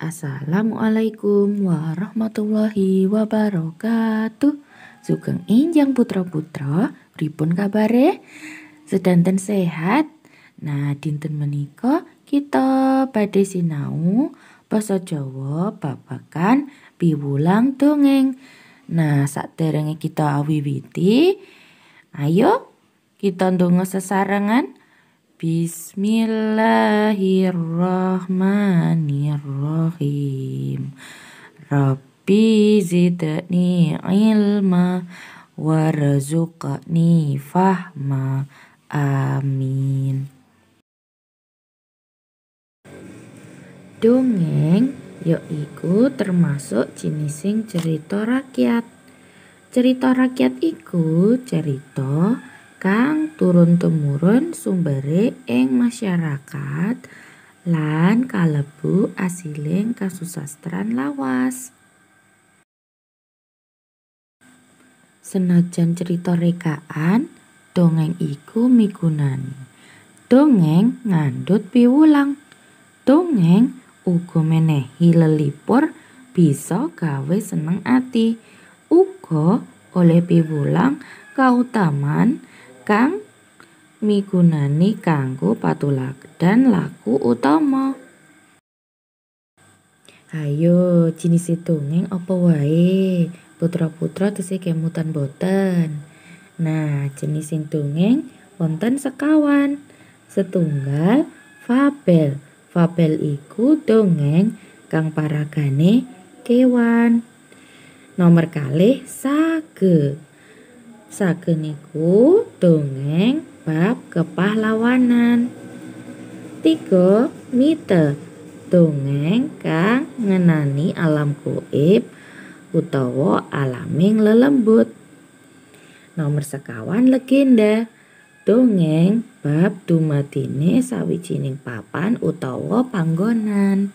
Assalamualaikum warahmatullahi wabarakatuh. Sugeng injang putra-putra, pripun kabare? Sedanten sehat? Nah, dinten menika kita badhe sinau basa Jawa babakan piwulang dongeng. Nah, saat sakderenge kita awiwiti, ayo kita ndonga sesarengan Bismillahirrahmanirrahim Rabbi zidni ilma warzuqni fahma Amin Dongeng yuk yaiku termasuk jenising cerita rakyat Cerita rakyat iku cerita kang turun temurun sumbere ing masyarakat lan kalebu asiling kasusastran lawas. Senajan cerita rekaan, dongeng iku migunani. Dongeng ngandut piwulang. Dongeng uga menehi lelipur bisa gawe seneng ati. Uga oleh piwulang kautaman kang migunani kanggo dan laku utama. Ayo, jinis dongeng apa wae? Putra-putra tesih kemutan boten. Nah, jenis sing dongeng wonten sekawan. Setunggal fabel. Fabel iku dongeng kang paragane kewan. Nomor kali sage. Saken dongeng bab kepahlawanan. Tiga mite dongeng kang ngenani alam goib utawa alaming lelembut. Nomor sekawan legenda. Dongeng bab dumadine sawijining papan utawa panggonan.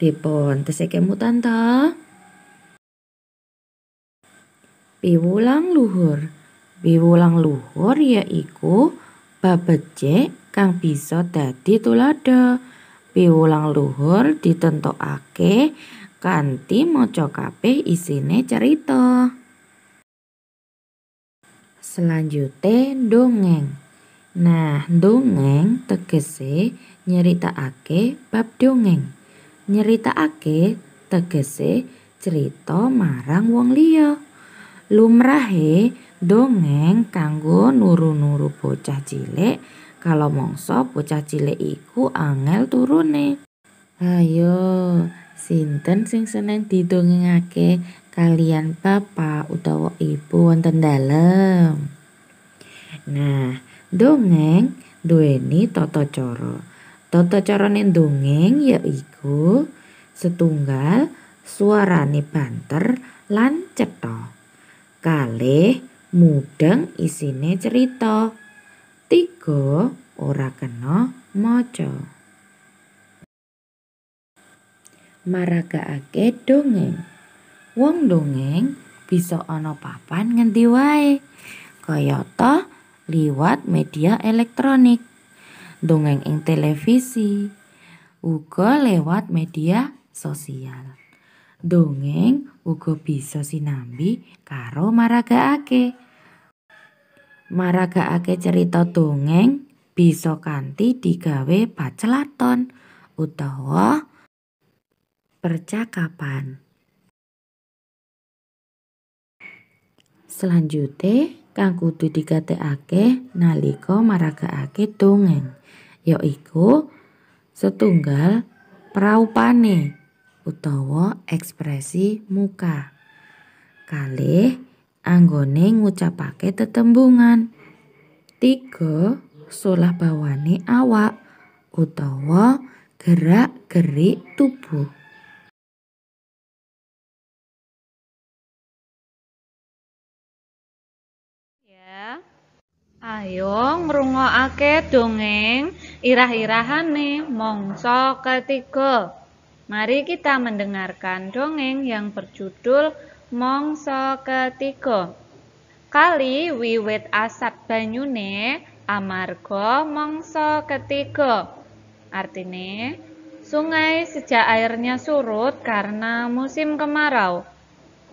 Dipun tesikemutan ta? Piwulang luhur. Piwulang luhur yaiku babejik kang bisa dadi tulada. Piwulang luhur ditentokake kanthi maca kabeh isine cerita. Selanjutnya dongeng. Nah, dongeng tegese nyeritakake bab dongeng. Nyeritakake tegese cerita marang wong liya. Lumrahe Dongeng kanggo nuru-nuru bocah cilik kalau mongso bocah cilik iku angel turune. Ayo, sinten sing seneng didongengake kalian papa utawa ibu wonten dalem. Nah, dongeng duweni tata cara. Tata carane dongeng iku setunggal suarane banter lan cetha. Kalih mudeng isine cerita. Tiga ora kena maca. Maragakake dongeng. Wong dongeng bisa ana papan ngendi wae. Kayata liwat media elektronik. Dongeng ing televisi, uga lewat media sosial. Dongeng uga bisa sinambi karo maragakake. Maragakake cerita dongeng bisa kanthi digawe pacelaton utawa percakapan. Selanjute kang kudu naliko nalika maragakake dongeng, yaiku setunggal praupane utawa ekspresi muka. Kalih anggone ngucapake tetembungan. Tiga solah bawane awak utawa gerak-gerik tubuh. Ya. Ayo ngrungokake dongeng irah-irahane mangsa ketiga. Mari kita mendengarkan dongeng yang berjudul Mongso Ketigo". Kali wiwit asap banyune Amargo mongso Ketigo. Artinya, sungai sejak airnya surut karena musim kemarau.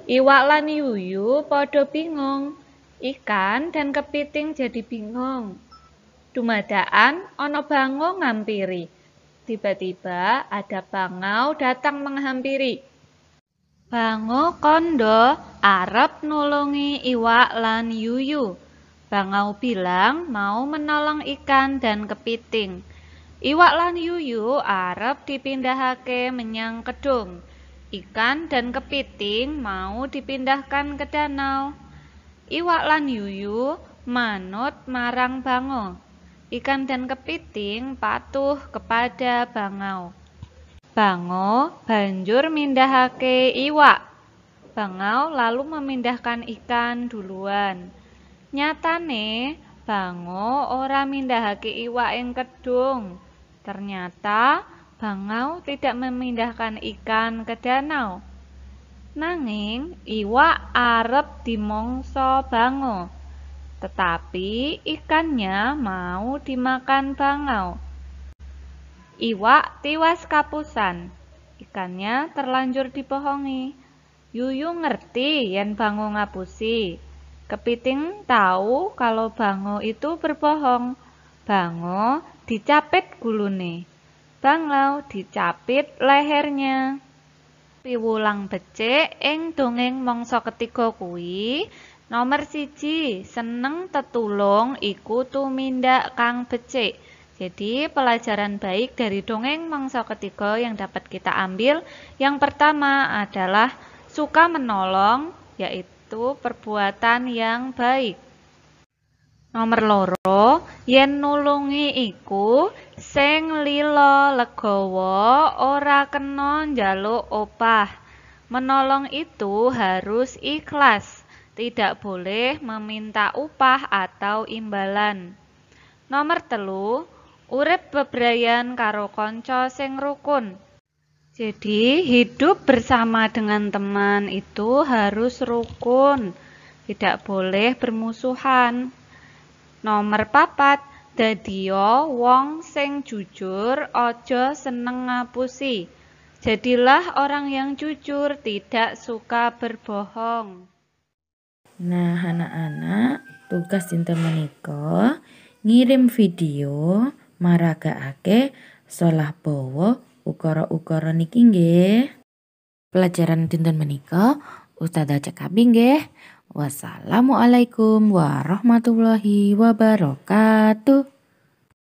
Iwak lan yuyu podo bingung, ikan dan kepiting jadi bingung. Dumadaan ono bango ngampiri Tiba-tiba ada bangau datang menghampiri. Bangau kondo arep nulungi iwak lan yuyu. Bangau bilang mau menolong ikan dan kepiting. Iwak lan yuyu arep dipindahake menyang kedung. Ikan dan kepiting mau dipindahkan ke danau. Iwak lan yuyu manut marang bangau. Ikan dan kepiting patuh kepada bangau. Bango banjur mindahake iwak. Bangau lalu memindahkan ikan duluan. Nyatane Bango ora mindahake iwak ing kedung. Ternyata Bangau tidak memindahkan ikan ke danau. Nanging iwak arep dimongso Bango. Tetapi ikannya mau dimakan bangau. Iwak tiwas kapusan. Ikannya terlanjur dibohongi. Yuyu ngerti yen bango ngapusi. Kepiting tahu kalau bango itu berbohong. Bango dicapit gulune. Bangau dicapit lehernya. Piwulang becek ing dongeng mongso ketiga kuwi Nomor siji, seneng tetulung iku tumindak kang becik. Jadi pelajaran baik dari dongeng mangsa ketiga yang dapat kita ambil yang pertama adalah suka menolong yaitu perbuatan yang baik. Nomor loro, yen nulungi iku sing lilo legowo ora kenon njaluk opah. Menolong itu harus ikhlas. Tidak boleh meminta upah atau imbalan. Nomor telu, urip bebrayan karo konco sing rukun. Jadi, hidup bersama dengan teman itu harus rukun. Tidak boleh bermusuhan. Nomor papat, dadio wong sing jujur ojo seneng ngapusi. Jadilah orang yang jujur, tidak suka berbohong. Nah, anak-anak, tugas tinta meniko ngirim video ake solah bowo ukara ukoro niki nge. Pelajaran cinta menikah Ustazah Cekabi nge. Wassalamualaikum warahmatullahi wabarakatuh.